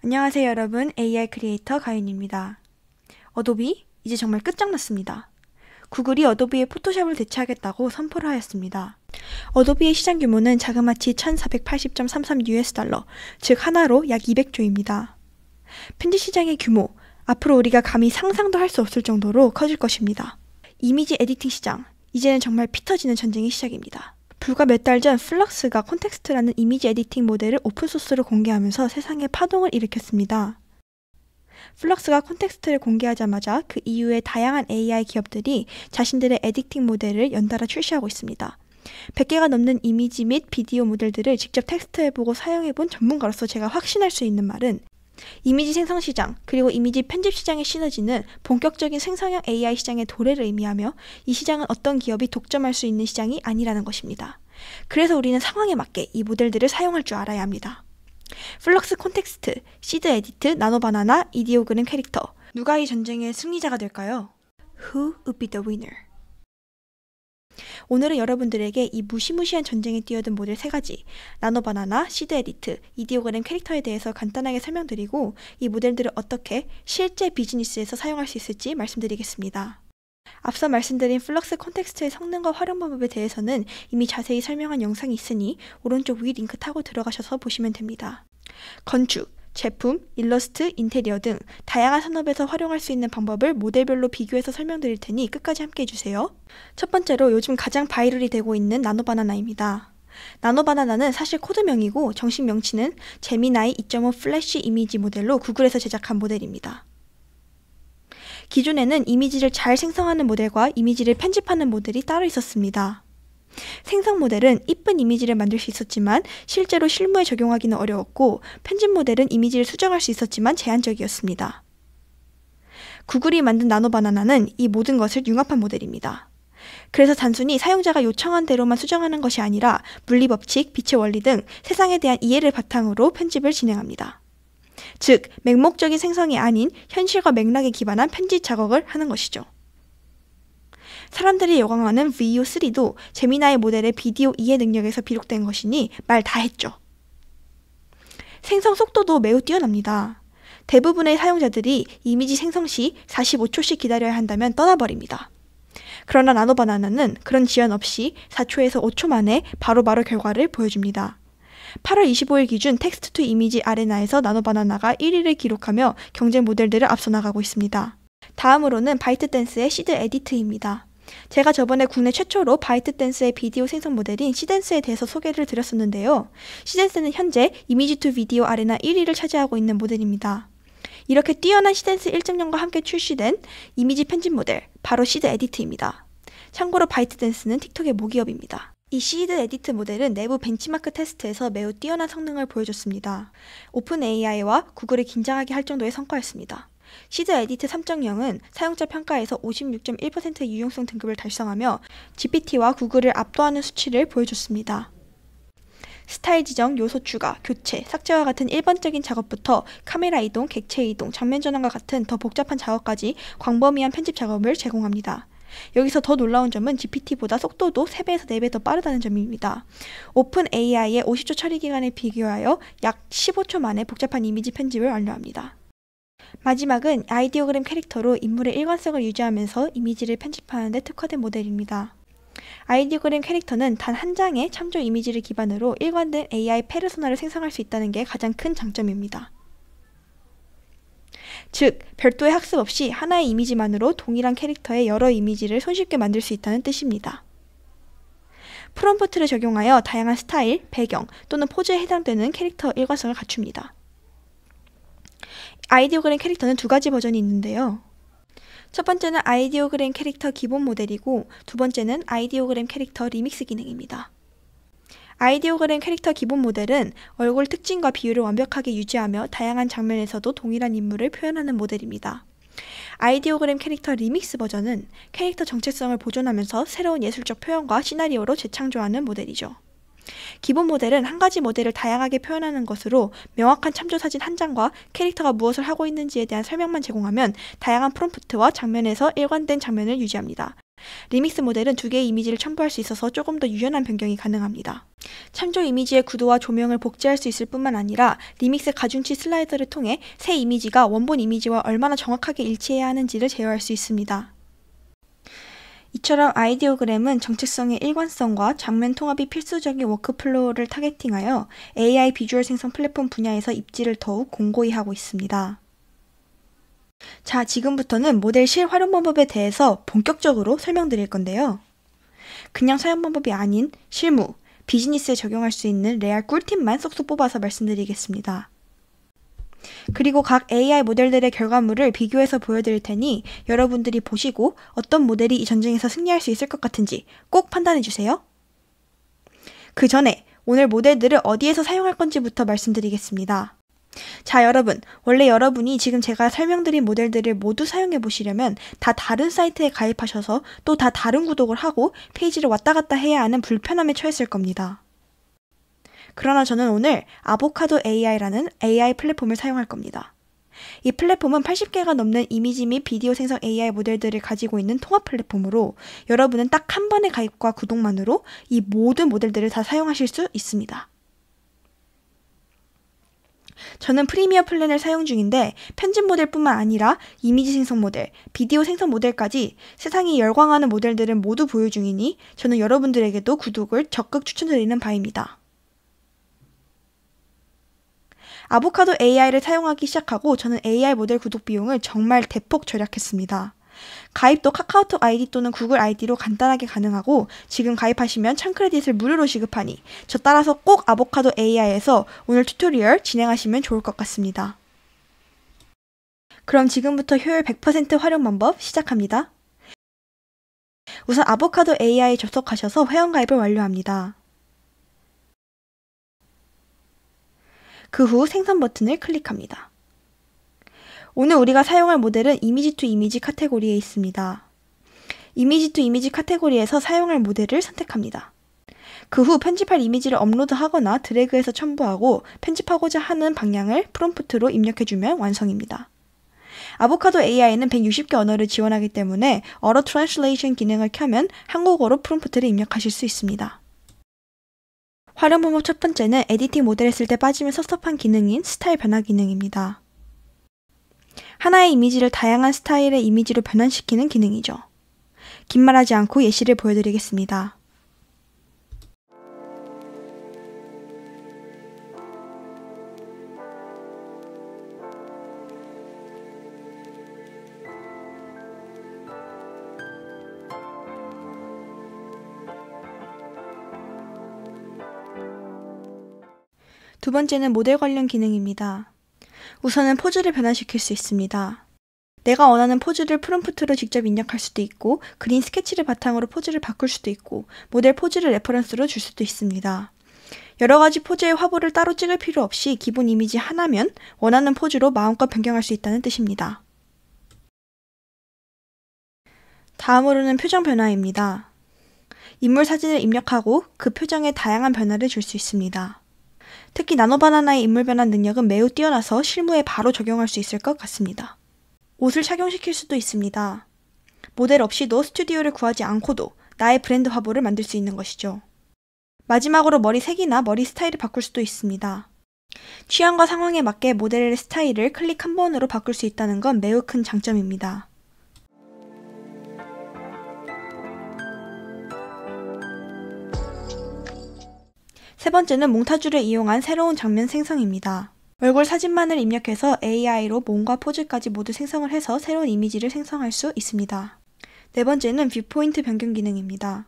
안녕하세요 여러분 AI 크리에이터 가윤입니다. 어도비 이제 정말 끝장났습니다. 구글이 어도비의 포토샵을 대체하겠다고 선포를 하였습니다. 어도비의 시장 규모는 자그마치 1480.33 US 달러, 즉 하나로 약 200조입니다. 편집 시장의 규모, 앞으로 우리가 감히 상상도 할 수 없을 정도로 커질 것입니다. 이미지 에디팅 시장, 이제는 정말 피 터지는 전쟁의 시작입니다. 불과 몇달 전 플럭스가 콘텍스트라는 이미지 에디팅 모델을 오픈소스로 공개하면서 세상에 파동을 일으켰습니다. 플럭스가 콘텍스트를 공개하자마자 그 이후에 다양한 AI 기업들이 자신들의 에디팅 모델을 연달아 출시하고 있습니다. 100개가 넘는 이미지 및 비디오 모델들을 직접 텍스트해보고 사용해본 전문가로서 제가 확신할 수 있는 말은 이미지 생성 시장 그리고 이미지 편집 시장의 시너지는 본격적인 생성형 AI 시장의 도래를 의미하며 이 시장은 어떤 기업이 독점할 수 있는 시장이 아니라는 것입니다. 그래서 우리는 상황에 맞게 이 모델들을 사용할 줄 알아야 합니다. 플럭스 콘텍스트, 시드 에디트, 나노바나나, 이디오그램 캐릭터 누가 이 전쟁의 승리자가 될까요? Who would be the winner? 오늘은 여러분들에게 이 무시무시한 전쟁에 뛰어든 모델 세 가지, 나노바나나, 시드 에디트, 이디오그램 캐릭터에 대해서 간단하게 설명드리고 이 모델들을 어떻게 실제 비즈니스에서 사용할 수 있을지 말씀드리겠습니다. 앞서 말씀드린 플럭스 콘텍스트의 성능과 활용 방법에 대해서는 이미 자세히 설명한 영상이 있으니 오른쪽 위 링크 타고 들어가셔서 보시면 됩니다. 건축 제품, 일러스트, 인테리어 등 다양한 산업에서 활용할 수 있는 방법을 모델별로 비교해서 설명드릴 테니 끝까지 함께 해주세요. 첫 번째로 요즘 가장 바이럴이 되고 있는 나노바나나입니다. 나노바나나는 사실 코드명이고 정식 명칭은 제미나이 2.5 플래시 이미지 모델로 구글에서 제작한 모델입니다. 기존에는 이미지를 잘 생성하는 모델과 이미지를 편집하는 모델이 따로 있었습니다. 생성 모델은 이쁜 이미지를 만들 수 있었지만 실제로 실무에 적용하기는 어려웠고 편집 모델은 이미지를 수정할 수 있었지만 제한적이었습니다. 구글이 만든 나노바나나는 이 모든 것을 융합한 모델입니다. 그래서 단순히 사용자가 요청한 대로만 수정하는 것이 아니라 물리법칙, 빛의 원리 등 세상에 대한 이해를 바탕으로 편집을 진행합니다. 즉, 맹목적인 생성이 아닌 현실과 맥락에 기반한 편집 작업을 하는 것이죠. 사람들이 여광하는 VO3도 제미나의 모델의 비디오 이해 능력에서 비롯된 것이니 말 다 했죠. 생성 속도도 매우 뛰어납니다. 대부분의 사용자들이 이미지 생성 시 45초씩 기다려야 한다면 떠나버립니다. 그러나 나노바나나는 그런 지연 없이 4초에서 5초 만에 바로바로 바로 결과를 보여줍니다. 8월 25일 기준 텍스트 투 이미지 아레나에서 나노바나나가 1위를 기록하며 경쟁 모델들을 앞서 나가고 있습니다. 다음으로는 바이트댄스의 시드 에디트입니다. 제가 저번에 국내 최초로 바이트댄스의 비디오 생성 모델인 시댄스에 대해서 소개를 드렸었는데요. 시댄스는 현재 이미지2 비디오 아레나 1위를 차지하고 있는 모델입니다. 이렇게 뛰어난 시댄스 1.0과 함께 출시된 이미지 편집 모델, 바로 시드 에디트입니다. 참고로 바이트댄스는 틱톡의 모기업입니다. 이 시드 에디트 모델은 내부 벤치마크 테스트에서 매우 뛰어난 성능을 보여줬습니다. 오픈 AI와 구글을 긴장하게 할 정도의 성과였습니다. 시드 에디트 3.0은 사용자 평가에서 56.1%의 유용성 등급을 달성하며 GPT와 구글을 압도하는 수치를 보여줬습니다. 스타일 지정, 요소 추가, 교체, 삭제와 같은 일반적인 작업부터 카메라 이동, 객체 이동, 장면 전환과 같은 더 복잡한 작업까지 광범위한 편집 작업을 제공합니다. 여기서 더 놀라운 점은 GPT보다 속도도 3배에서 4배 더 빠르다는 점입니다. 오픈 AI의 50초 처리 기간에 비교하여 약 15초 만에 복잡한 이미지 편집을 완료합니다. 마지막은 아이디어그램 캐릭터로 인물의 일관성을 유지하면서 이미지를 편집하는 데 특화된 모델입니다. 아이디오그램 캐릭터는 단 한 장의 참조 이미지를 기반으로 일관된 AI 페르소나를 생성할 수 있다는 게 가장 큰 장점입니다. 즉, 별도의 학습 없이 하나의 이미지만으로 동일한 캐릭터의 여러 이미지를 손쉽게 만들 수 있다는 뜻입니다. 프롬프트를 적용하여 다양한 스타일, 배경 또는 포즈에 해당되는 캐릭터 일관성을 갖춥니다. 아이디오그램 캐릭터는 두 가지 버전이 있는데요. 첫 번째는 아이디오그램 캐릭터 기본 모델이고 두 번째는 아이디오그램 캐릭터 리믹스 기능입니다. 아이디오그램 캐릭터 기본 모델은 얼굴 특징과 비율을 완벽하게 유지하며 다양한 장면에서도 동일한 인물을 표현하는 모델입니다. 아이디오그램 캐릭터 리믹스 버전은 캐릭터 정체성을 보존하면서 새로운 예술적 표현과 시나리오로 재창조하는 모델이죠. 기본 모델은 한 가지 모델을 다양하게 표현하는 것으로 명확한 참조 사진 한 장과 캐릭터가 무엇을 하고 있는지에 대한 설명만 제공하면 다양한 프롬프트와 장면에서 일관된 장면을 유지합니다. 리믹스 모델은 두 개의 이미지를 첨부할 수 있어서 조금 더 유연한 변경이 가능합니다. 참조 이미지의 구도와 조명을 복제할 수 있을 뿐만 아니라 리믹스 가중치 슬라이더를 통해 새 이미지가 원본 이미지와 얼마나 정확하게 일치해야 하는지를 제어할 수 있습니다. 이처럼 아이디어그램은 정체성의 일관성과 장면 통합이 필수적인 워크플로우를 타겟팅하여 AI 비주얼 생성 플랫폼 분야에서 입지를 더욱 공고히 하고 있습니다. 자, 지금부터는 모델 실 활용 방법에 대해서 본격적으로 설명드릴 건데요. 그냥 사용 방법이 아닌 실무, 비즈니스에 적용할 수 있는 레알 꿀팁만 쏙쏙 뽑아서 말씀드리겠습니다. 그리고 각 AI 모델들의 결과물을 비교해서 보여드릴 테니 여러분들이 보시고 어떤 모델이 이 전쟁에서 승리할 수 있을 것 같은지 꼭 판단해 주세요. 그 전에 오늘 모델들을 어디에서 사용할 건지부터 말씀드리겠습니다. 자, 여러분. 원래 여러분이 지금 제가 설명드린 모델들을 모두 사용해 보시려면 다 다른 사이트에 가입하셔서 또 다 다른 구독을 하고 페이지를 왔다 갔다 해야 하는 불편함에 처했을 겁니다. 그러나 저는 오늘 아보카도 AI라는 AI 플랫폼을 사용할 겁니다. 이 플랫폼은 80개가 넘는 이미지 및 비디오 생성 AI 모델들을 가지고 있는 통합 플랫폼으로 여러분은 딱 한 번의 가입과 구독만으로 이 모든 모델들을 다 사용하실 수 있습니다. 저는 프리미어 플랜을 사용 중인데 편집 모델뿐만 아니라 이미지 생성 모델, 비디오 생성 모델까지 세상이 열광하는 모델들은 모두 보유 중이니 저는 여러분들에게도 구독을 적극 추천드리는 바입니다. 아보카도 AI를 사용하기 시작하고 저는 AI 모델 구독 비용을 정말 대폭 절약했습니다. 가입도 카카오톡 아이디 또는 구글 아이디로 간단하게 가능하고 지금 가입하시면 창 크레딧을 무료로 지급하니 저 따라서 꼭 아보카도 AI에서 오늘 튜토리얼 진행하시면 좋을 것 같습니다. 그럼 지금부터 효율 100% 활용 방법 시작합니다. 우선 아보카도 AI 에 접속하셔서 회원가입을 완료합니다. 그후생성 버튼을 클릭합니다. 오늘 우리가 사용할 모델은 이미지 투 이미지 카테고리에 있습니다. 이미지 투 이미지 카테고리에서 사용할 모델을 선택합니다. 그 후 편집할 이미지를 업로드하거나 드래그해서 첨부하고 편집하고자 하는 방향을 프롬프트로 입력해주면 완성입니다. 아보카도 AI는 160개 언어를 지원하기 때문에 언어 트랜슬레이션 기능을 켜면 한국어로 프롬프트를 입력하실 수 있습니다. 활용 방법 첫 번째는 에디팅 모델을 쓸때 빠지면 섭섭한 기능인 스타일 변화 기능입니다. 하나의 이미지를 다양한 스타일의 이미지로 변환시키는 기능이죠. 긴말하지 않고 예시를 보여드리겠습니다. 두 번째는 모델 관련 기능입니다. 우선은 포즈를 변화시킬 수 있습니다. 내가 원하는 포즈를 프롬프트로 직접 입력할 수도 있고 그린 스케치를 바탕으로 포즈를 바꿀 수도 있고 모델 포즈를 레퍼런스로 줄 수도 있습니다. 여러 가지 포즈의 화보를 따로 찍을 필요 없이 기본 이미지 하나면 원하는 포즈로 마음껏 변경할 수 있다는 뜻입니다. 다음으로는 표정 변화입니다. 인물 사진을 입력하고 그 표정에 다양한 변화를 줄 수 있습니다. 특히 나노바나나의 인물 변환 능력은 매우 뛰어나서 실무에 바로 적용할 수 있을 것 같습니다. 옷을 착용시킬 수도 있습니다. 모델 없이도 스튜디오를 구하지 않고도 나의 브랜드 화보를 만들 수 있는 것이죠. 마지막으로 머리 색이나 머리 스타일을 바꿀 수도 있습니다. 취향과 상황에 맞게 모델의 스타일을 클릭 한 번으로 바꿀 수 있다는 건 매우 큰 장점입니다. 세 번째는 몽타주를 이용한 새로운 장면 생성입니다. 얼굴 사진만을 입력해서 AI로 몸과 포즈까지 모두 생성을 해서 새로운 이미지를 생성할 수 있습니다. 네 번째는 뷰포인트 변경 기능입니다.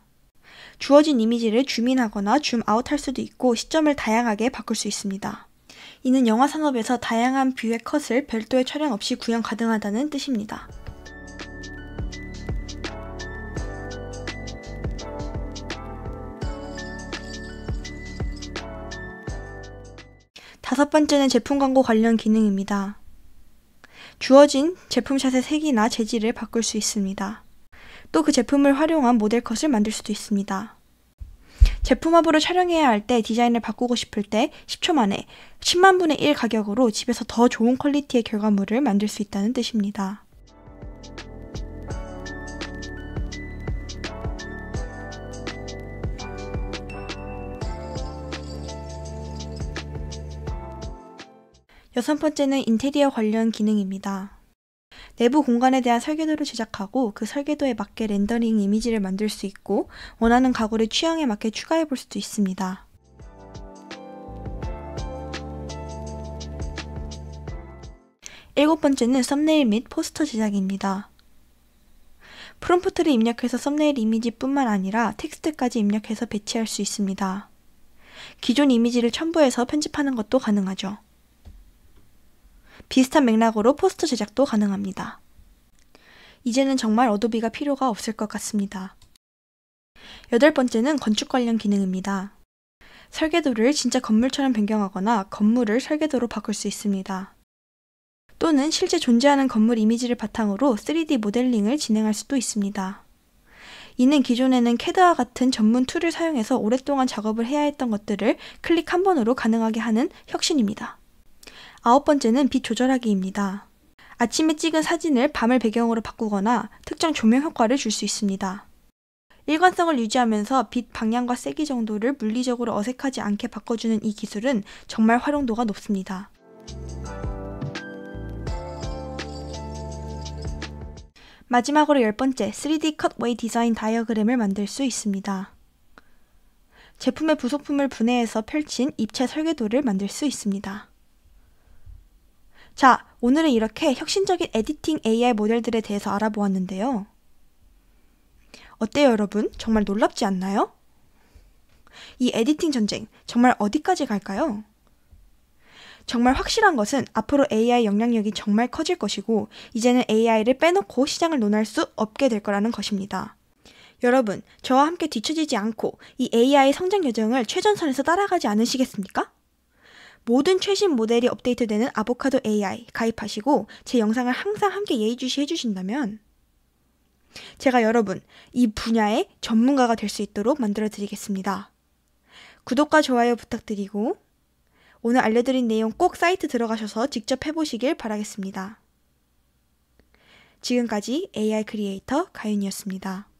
주어진 이미지를 줌인하거나 줌아웃할 수도 있고 시점을 다양하게 바꿀 수 있습니다. 이는 영화 산업에서 다양한 뷰의 컷을 별도의 촬영 없이 구현 가능하다는 뜻입니다. 다섯 번째는 제품 광고 관련 기능입니다. 주어진 제품샷의 색이나 재질을 바꿀 수 있습니다. 또 그 제품을 활용한 모델 컷을 만들 수도 있습니다. 제품 화보를 촬영해야 할 때 디자인을 바꾸고 싶을 때 10초 만에 10만 분의 1 가격으로 집에서 더 좋은 퀄리티의 결과물을 만들 수 있다는 뜻입니다. 여섯 번째는 인테리어 관련 기능입니다. 내부 공간에 대한 설계도를 제작하고 그 설계도에 맞게 렌더링 이미지를 만들 수 있고 원하는 가구를 취향에 맞게 추가해 볼 수도 있습니다. 일곱 번째는 썸네일 및 포스터 제작입니다. 프롬프트를 입력해서 썸네일 이미지뿐만 아니라 텍스트까지 입력해서 배치할 수 있습니다. 기존 이미지를 첨부해서 편집하는 것도 가능하죠. 비슷한 맥락으로 포스트 제작도 가능합니다. 이제는 정말 어도비가 필요가 없을 것 같습니다. 여덟 번째는 건축 관련 기능입니다. 설계도를 진짜 건물처럼 변경하거나 건물을 설계도로 바꿀 수 있습니다. 또는 실제 존재하는 건물 이미지를 바탕으로 3D 모델링을 진행할 수도 있습니다. 이는 기존에는 캐드와 같은 전문 툴을 사용해서 오랫동안 작업을 해야 했던 것들을 클릭 한 번으로 가능하게 하는 혁신입니다. 아홉 번째는 빛 조절하기입니다. 아침에 찍은 사진을 밤을 배경으로 바꾸거나 특정 조명 효과를 줄 수 있습니다. 일관성을 유지하면서 빛 방향과 세기 정도를 물리적으로 어색하지 않게 바꿔주는 이 기술은 정말 활용도가 높습니다. 마지막으로 열 번째, 3D 컷웨이 디자인 다이어그램을 만들 수 있습니다. 제품의 부속품을 분해해서 펼친 입체 설계도를 만들 수 있습니다. 자, 오늘은 이렇게 혁신적인 에디팅 AI 모델들에 대해서 알아보았는데요. 어때요, 여러분? 정말 놀랍지 않나요? 이 에디팅 전쟁 정말 어디까지 갈까요? 정말 확실한 것은 앞으로 AI 영향력이 정말 커질 것이고 이제는 AI를 빼놓고 시장을 논할 수 없게 될 거라는 것입니다. 여러분, 저와 함께 뒤처지지 않고 이 AI 성장 여정을 최전선에서 따라가지 않으시겠습니까? 모든 최신 모델이 업데이트되는 아보카도 AI 가입하시고 제 영상을 항상 함께 예의주시해 주신다면 제가 여러분 이 분야의 전문가가 될 수 있도록 만들어 드리겠습니다. 구독과 좋아요 부탁드리고 오늘 알려드린 내용 꼭 사이트 들어가셔서 직접 해보시길 바라겠습니다. 지금까지 AI 크리에이터 가윤이었습니다.